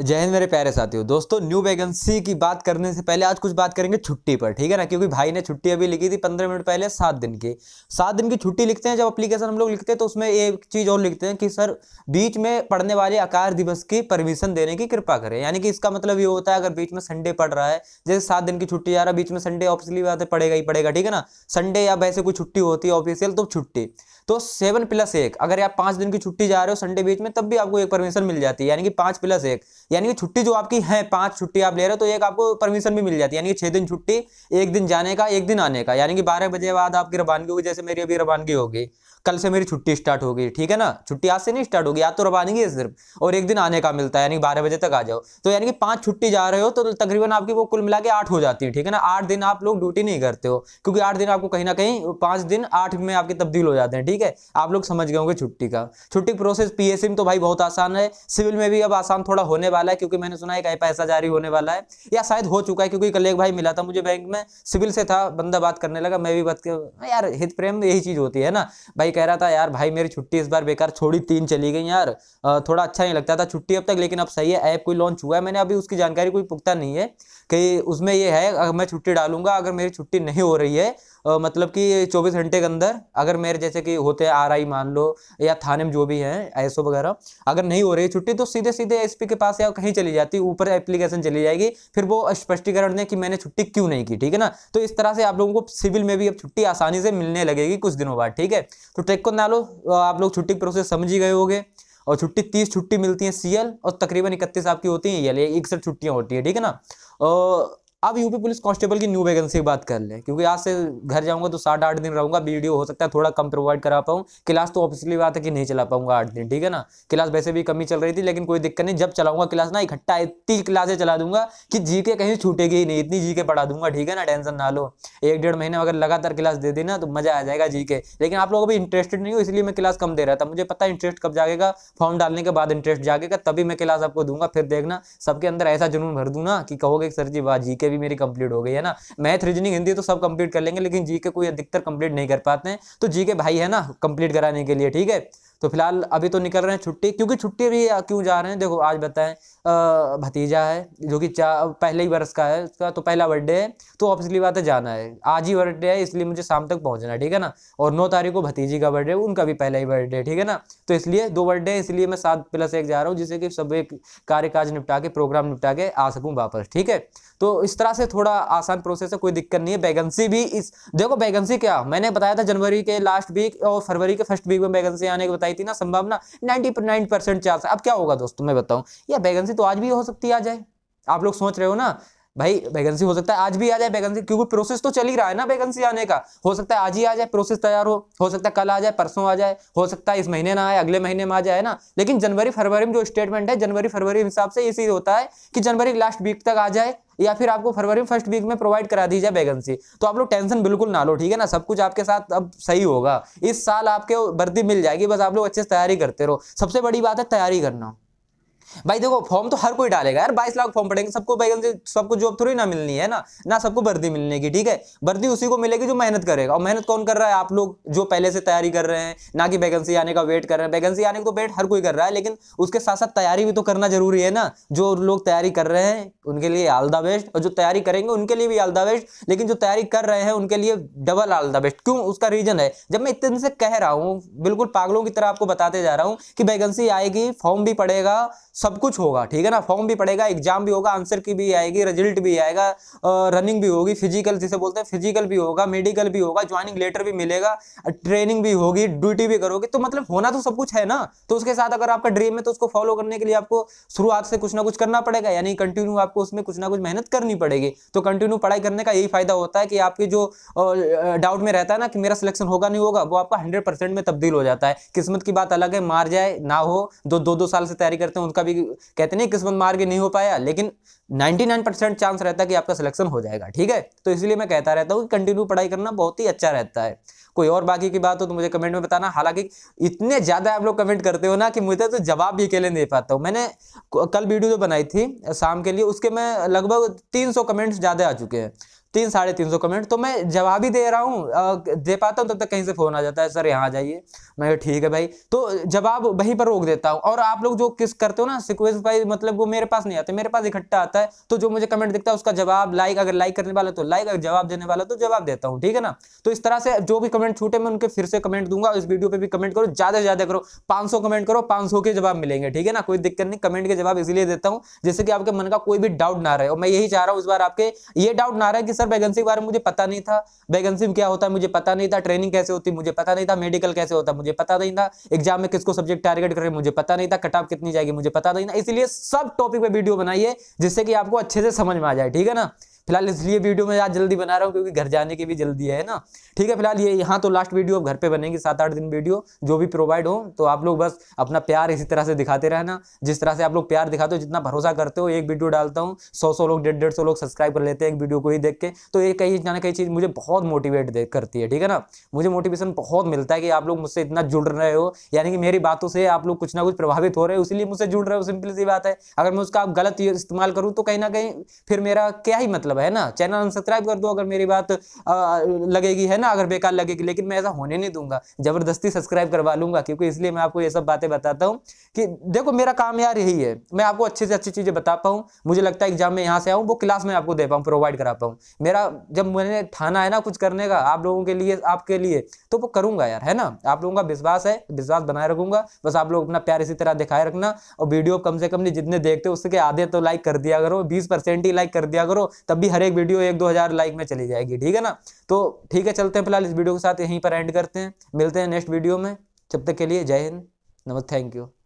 जय हिंद मेरे प्यारे साथियों दोस्तों न्यू वैकेंसी की बात करने से पहले आज कुछ बात करेंगे छुट्टी पर ठीक है ना क्योंकि भाई ने छुट्टी अभी लिखी थी पंद्रह मिनट पहले सात दिन की सात दिन की छुट्टी लिखते हैं जब अप्लीकेशन हम लोग लिखते हैं तो उसमें एक चीज़ और लिखते हैं कि सर बीच में पढ़ने वाले आकार दिवस की परमिशन देने की कृपा करें यानी कि इसका मतलब ये होता है अगर बीच में संडे पड़ रहा है जैसे सात दिन की छुट्टी जा रहा है बीच में संडे ऑफिसली बात पड़ेगा ही पड़ेगा ठीक है ना संडे या वैसे कोई छुट्टी होती है ऑफिसियल तो छुट्टी तो सेवन प्लस एक अगर आप पांच दिन की छुट्टी जा रहे हो संडे बीच में तब भी आपको एक परमिशन मिल जाती है यानी कि पांच प्लस एक यानी कि छुट्टी जो आपकी है पांच छुट्टी आप ले रहे हो तो एक आपको परमिशन भी मिल जाती है यानी कि छह दिन छुट्टी एक दिन जाने का एक दिन आने का यानी कि बारह बजे बाद आपकी रवानगी होगी जैसे मेरी अभी रवानगी होगी कल से मेरी छुट्टी स्टार्ट होगी ठीक है ना छुट्टी आज से नहीं स्टार्ट होगी आज तो रवानगी है सिर्फ और एक दिन आने का मिलता है यानी कि बारह बजे तक आ जाओ तो यानी कि पांच छुट्टी जा रहे हो तो तकरीबन आपकी वो कुल मिला के आठ हो जाती है ठीक है ना आठ दिन आप लोग ड्यूटी नहीं करते हो क्योंकि आठ दिन आपको कहीं ना कहीं पांच दिन आठ में आपके तब्दील हो जाते हैं ठीक ठीक है आप लोग समझ गए होंगे छुट्टी का छुट्टी प्रोसेस पीएससी में तो भाई बहुत आसान है सिविल में भी अब आसान थोड़ा होने वाला है क्योंकि मैंने सुना है एक पैसा जारी होने वाला है या शायद हो चुका है क्योंकि कल एक भाई मिला था मुझे बैंक में सिविल से था बंदा बात करने लगा मैं भी बात कर यार हित प्रेम यही चीज़ होती है ना भाई कह रहा था यार भाई मेरी छुट्टी इस बार बेकार छोड़ी तीन चली गई यार थोड़ा अच्छा नहीं लगता था छुट्टी अब तक लेकिन अब सही है ऐप कोई लॉन्च हुआ है मैंने अभी उसकी जानकारी कोई पुख्ता नहीं है कि उसमें यह है अगर मैं छुट्टी डालूंगा अगर मेरी छुट्टी नहीं हो रही है मतलब कि चौबीस घंटे के अंदर अगर मेरे जैसे कि होते हैं आर आई मान लो या थाने में जो भी हैं एस वगैरह अगर नहीं हो रही छुट्टी तो सीधे सीधे एस के पास या कहीं चली जाती ऊपर एप्लीकेशन चली जाएगी फिर वो स्पष्टीकरण दें कि मैंने छुट्टी क्यों नहीं की ठीक है ना तो इस तरह से आप लोगों को सिविल में भी अब छुट्टी आसानी से मिलने लगेगी कुछ दिनों बाद ठीक है तो ट्रेक को ना लो आप लोग छुट्टी प्रोसेस समझ ही गए होगे और छुट्टी तीस छुट्टी मिलती है सीएल और तकरीबन इकतीस आपकी होती है e ये इकसठ छुट्टियाँ होती है ठीक है ना और अब यूपी पुलिस कांस्टेबल की न्यू वैकेंसी की बात कर लें क्योंकि आज से घर जाऊंगा तो सात आठ दिन रहूंगा वीडियो हो सकता है थोड़ा कम प्रोवाइड करा पाऊँ क्लास तो ऑफिसली बात है कि नहीं चला पाऊंगा आठ दिन ठीक है ना क्लास वैसे भी कमी चल रही थी लेकिन कोई दिक्कत नहीं जब चलाऊंगा क्लास ना इकट्ठा इतनी क्लासें चला दूंगा कि जी के कहीं छूटेगी ही नहीं इतनी जी के पढ़ा दूंगा ठीक है ना टेंशन ना लो एक डेढ़ महीने अगर लगातार क्लास दे देना तो मजा आ जाएगा जी के लेकिन आप लोग अभी इंटरेस्टेड नहीं हो इसलिए मैं क्लास कम दे रहा था मुझे पता इंटरेस्ट कब जाएगा फॉर्म डालने के बाद इंटरेस्ट जागेगा तभी मैं क्लास आपको दूंगा फिर देखना सबके अंदर ऐसा जुनून भर दूँ ना कि कहोगे सर जी वाह जी के भी मेरी कंप्लीट हो गई है ना मैथ रीजनिंग हिंदी तो सब कंप्लीट कर लेंगे लेकिन जी के कोई अधिकतर कंप्लीट नहीं कर पाते हैं तो जी के भाई है ना कंप्लीट कराने के लिए ठीक है तो फिलहाल अभी तो निकल रहे हैं छुट्टी क्योंकि छुट्टी भी क्यों जा रहे हैं देखो आज बताएं भतीजा है जो कि पहले ही बरस का है उसका तो पहला बर्थडे है तो ऑब्वियसली बात है जाना है आज ही बर्थडे है इसलिए मुझे शाम तक पहुंचना है ठीक है ना और नौ तारीख को भतीजी का बर्थडे उनका भी पहला ही बर्थडे ठीक है ना तो इसलिए दो बर्थडे इसलिए मैं सात प्लस एक जा रहा हूँ जिससे कि सब एक कार्यकाज निपटा के प्रोग्राम निपटा के आ सकूँ वापस ठीक है तो इस तरह से थोड़ा आसान प्रोसेस है कोई दिक्कत नहीं है वैकेंसी भी इस देखो वैकेंसी क्या मैंने बताया था जनवरी के लास्ट वीक और फरवरी के फर्स्ट वीक में वैकेंसी आने की बताई आई थी ना संभावना नाइनटी नाइन परसेंट चांस अब क्या होगा दोस्तों मैं बताऊँ यह वैकेंसी तो आज भी हो सकती है आ जाए आप लोग सोच रहे हो ना भाई वैकेंसी हो सकता है आज भी आ जाए वैकेंसी क्योंकि प्रोसेस तो चल ही रहा है ना वैकेंसी आने का हो सकता है आज ही आ जाए प्रोसेस तैयार हो हो सकता है कल आ जाए परसों आ जाए हो सकता है इस महीने ना आए अगले महीने में आ जाए ना लेकिन जनवरी फरवरी में जो स्टेटमेंट है जनवरी फरवरी के हिसाब से ये चीज होता है कि जनवरी लास्ट वीक तक आ जाए या फिर आपको फरवरी में फर्स्ट वीक में प्रोवाइड करा दी जाए वैकेंसी तो आप लोग टेंशन बिल्कुल ना लो ठीक है ना सब कुछ आपके साथ अब सही होगा इस साल आपके वर्दी मिल जाएगी बस आप लोग अच्छे से तैयारी करते रहो सबसे बड़ी बात है तैयारी करना भाई देखो फॉर्म तो हर कोई डालेगा यार बाईस लाख फॉर्म पड़ेंगे सबको भाई सबको जॉब थोड़ी ना मिलनी है ना ना सबको वर्दी मिलने की ठीक है वर्दी उसी को मिलेगी जो मेहनत करेगा और मेहनत कौन कर रहा है आप लोग जो पहले से तैयारी कर रहे हैं ना कि वैकेंसी आने का वेट कर रहे हैं वैकेंसी आने का तो वेट हर कोई कर रहा है लेकिन उसके साथ साथ तैयारी भी तो करना जरूरी है ना जो लोग तैयारी कर रहे हैं उनके लिए आल द बेस्ट और जो तैयारी करेंगे उनके लिए भी आल द बेस्ट लेकिन जो तैयारी कर रहे हैं उनके लिए डबल आल द बेस्ट क्यों उसका रीजन है जब मैं इतने से कह रहा हूँ बिल्कुल पागलों की तरह आपको बताते जा रहा हूँ कि वैकेंसी आएगी फॉर्म भी पड़ेगा सब कुछ होगा ठीक है ना फॉर्म भी पड़ेगा एग्जाम भी होगा आंसर की भी आएगी रिजल्ट भी आएगा रनिंग भी होगी फिजिकल जिसे बोलते हैं फिजिकल भी होगा मेडिकल भी होगा ज्वाइनिंग लेटर भी मिलेगा ट्रेनिंग भी होगी ड्यूटी भी करोगे तो मतलब होना तो सब कुछ है ना तो उसके साथ अगर आपका ड्रीम है तो उसको फॉलो करने के लिए आपको शुरुआत से कुछ ना कुछ करना पड़ेगा यानी कंटिन्यू आपको उसमें कुछ ना कुछ मेहनत करनी पड़ेगी तो कंटिन्यू पढ़ाई करने का यही फायदा होता है कि आपके जो डाउट में रहता है ना कि मेरा सिलेक्शन होगा नहीं होगा वो आपका हंड्रेड में तब्दील हो जाता है किस्मत की बात अलग है मार जाए ना हो दो दो साल से तैयारी करते हैं उनका कभी कहते नहीं किस्मत मार के नहीं हो पाया लेकिन 99 परसेंट चांस रहता है कि आपका सिलेक्शन हो जाएगा ठीक है तो इसलिए मैं कहता रहता हूँ कि कंटिन्यू पढ़ाई करना बहुत ही अच्छा रहता है कोई और बाकी की बात हो तो मुझे कमेंट में बताना हालांकि इतने ज़्यादा आप लोग कमेंट करते हो ना कि मुझे तो जवाब भी अकेले नहीं दे पाता हूँ मैंने कल वीडियो जो बनाई थी शाम के लिए उसके में लगभग तीन कमेंट्स ज़्यादा आ चुके हैं तीन साढ़े तीन सौ कमेंट तो मैं जवाब ही दे रहा हूँ दे पाता हूँ तब तक कहीं से फ़ोन आ जाता है सर यहाँ आ जाइए मैं ठीक है भाई तो जवाब वहीं पर रोक देता हूँ और आप लोग जो किस करते हो ना सिक्वेंस वाइज मतलब वो मेरे पास नहीं आते मेरे पास इकट्ठा आता है तो जो मुझे कमेंट दिखता है उसका जवाब लाइक अगर लाइक करने वाला तो लाइक अगर जवाब देने वाला तो जवाब देता हूँ ठीक है ना तो इस तरह से जो भी कमेंट छूटे मैं उनके फिर से कमेंट दूंगा इस वीडियो पर भी कमेंट करो ज़्यादा से ज़्यादा करो पाँच कमेंट करो पाँच के जवाब मिलेंगे ठीक है ना कोई दिक्कत नहीं कमेंट के जवाब इसलिए देता हूँ जैसे कि आपके मन का कोई भी डाउट ना रहे और मैं यही चाह रहा हूँ इस बार आपके ये डाउट ना रहे कि सर सर वैकेंसी के बारे में मुझे पता नहीं था वैकेंसी में क्या होता है मुझे पता नहीं था ट्रेनिंग कैसे होती मुझे पता नहीं था मेडिकल कैसे होता मुझे पता नहीं था एग्जाम में किसको सब्जेक्ट टारगेट करें मुझे पता नहीं था कट ऑफ कितनी जाएगी मुझे पता नहीं था इसलिए सब टॉपिक पे वीडियो बनाइए जिससे कि आपको अच्छे से समझ में आ जाए ठीक है ना फिलहाल इसलिए वीडियो में आज जल्दी बना रहा हूँ क्योंकि घर जाने की भी जल्दी है ना ठीक है फिलहाल ये यहाँ तो लास्ट वीडियो अब घर पे बनेगी सात आठ दिन वीडियो जो भी प्रोवाइड हो तो आप लोग बस अपना प्यार इसी तरह से दिखाते रहना जिस तरह से आप लोग प्यार दिखाते हो जितना भरोसा करते हो एक वीडियो डालता हूँ सौ सौ लोग डेढ़ डेढ़ सौ लोग सब्सक्राइब कर लेते हैं एक वीडियो को ही देख के तो ये कहीं ना कहीं चीज़ मुझे बहुत मोटिवेट करती है ठीक है ना मुझे मोटिवेशन बहुत मिलता है कि आप लोग मुझसे इतना जुड़ रहे हो यानी कि मेरी बातों से आप लोग कुछ ना कुछ प्रभावित हो रहे हो इसलिए मुझसे जुड़ रहे हो सिंपल सी बात है अगर मैं उसका गलत इस्तेमाल करूँ तो कहीं ना कहीं फिर मेरा क्या ही मतलब मतलब है ना चैनल अनसब्सक्राइब कर दो अगर मेरी बात लगेगी है ना अगर बेकार लगेगी लेकिन मैं ऐसा होने नहीं दूंगा ज़बरदस्ती सब्सक्राइब करवा लूंगा क्योंकि इसलिए मैं आपको ये सब बातें बताता हूँ कि देखो मेरा काम यार यही है मैं आपको अच्छे से अच्छी चीज़ें बता पाऊँ मुझे लगता है एग्जाम में यहाँ से आऊँ वो क्लास में आपको दे पाऊँ प्रोवाइड करा पाऊँ मेरा जब मैंने ठाना है ना कुछ करने का आप लोगों के लिए आपके लिए तो वो करूंगा यार है ना आप लोगों का विश्वास है विश्वास बनाए रखूंगा बस आप लोग अपना प्यार इसी तरह दिखाए रखना और वीडियो कम से कम जितने देखते हो उसके आधे तो लाइक कर दिया करो बीस परसेंट ही लाइक कर दिया करो तब भी हर एक वीडियो एक दो हज़ार लाइक में चली जाएगी ठीक है ना तो ठीक है चलते हैं फिलहाल इस वीडियो के साथ यहीं पर एंड करते हैं मिलते हैं नेक्स्ट वीडियो में जब तक के लिए जय हिंद नमस्ते थैंक यू